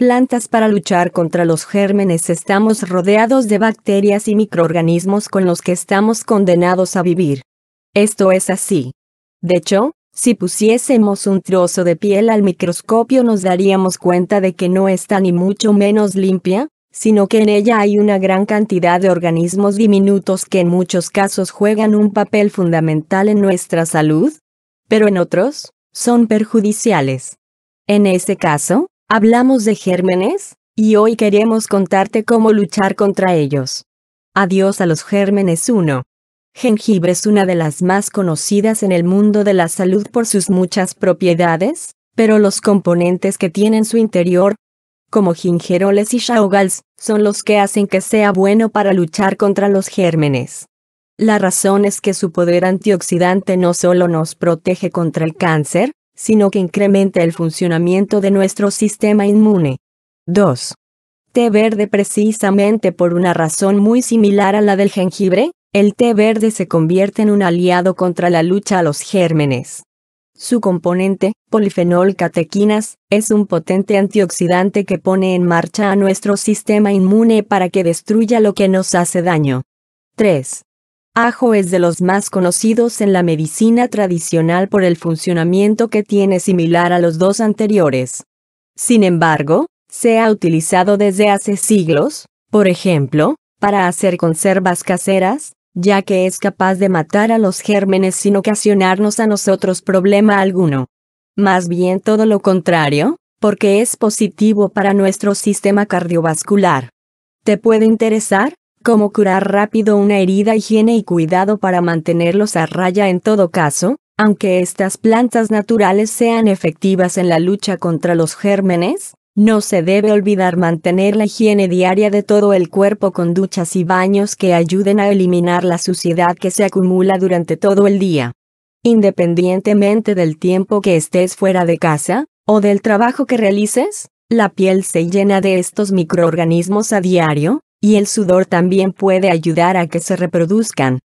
plantas para luchar contra los gérmenes estamos rodeados de bacterias y microorganismos con los que estamos condenados a vivir. Esto es así. De hecho, si pusiésemos un trozo de piel al microscopio nos daríamos cuenta de que no está ni mucho menos limpia, sino que en ella hay una gran cantidad de organismos diminutos que en muchos casos juegan un papel fundamental en nuestra salud, pero en otros, son perjudiciales. En ese caso, Hablamos de gérmenes, y hoy queremos contarte cómo luchar contra ellos. Adiós a los gérmenes 1. Jengibre es una de las más conocidas en el mundo de la salud por sus muchas propiedades, pero los componentes que tiene en su interior, como gingeroles y shaogals, son los que hacen que sea bueno para luchar contra los gérmenes. La razón es que su poder antioxidante no solo nos protege contra el cáncer, sino que incrementa el funcionamiento de nuestro sistema inmune. 2. Té verde precisamente por una razón muy similar a la del jengibre, el té verde se convierte en un aliado contra la lucha a los gérmenes. Su componente, polifenol catequinas, es un potente antioxidante que pone en marcha a nuestro sistema inmune para que destruya lo que nos hace daño. 3. Ajo es de los más conocidos en la medicina tradicional por el funcionamiento que tiene similar a los dos anteriores. Sin embargo, se ha utilizado desde hace siglos, por ejemplo, para hacer conservas caseras, ya que es capaz de matar a los gérmenes sin ocasionarnos a nosotros problema alguno. Más bien todo lo contrario, porque es positivo para nuestro sistema cardiovascular. ¿Te puede interesar? como curar rápido una herida, higiene y cuidado para mantenerlos a raya en todo caso, aunque estas plantas naturales sean efectivas en la lucha contra los gérmenes, no se debe olvidar mantener la higiene diaria de todo el cuerpo con duchas y baños que ayuden a eliminar la suciedad que se acumula durante todo el día. Independientemente del tiempo que estés fuera de casa, o del trabajo que realices, la piel se llena de estos microorganismos a diario, y el sudor también puede ayudar a que se reproduzcan.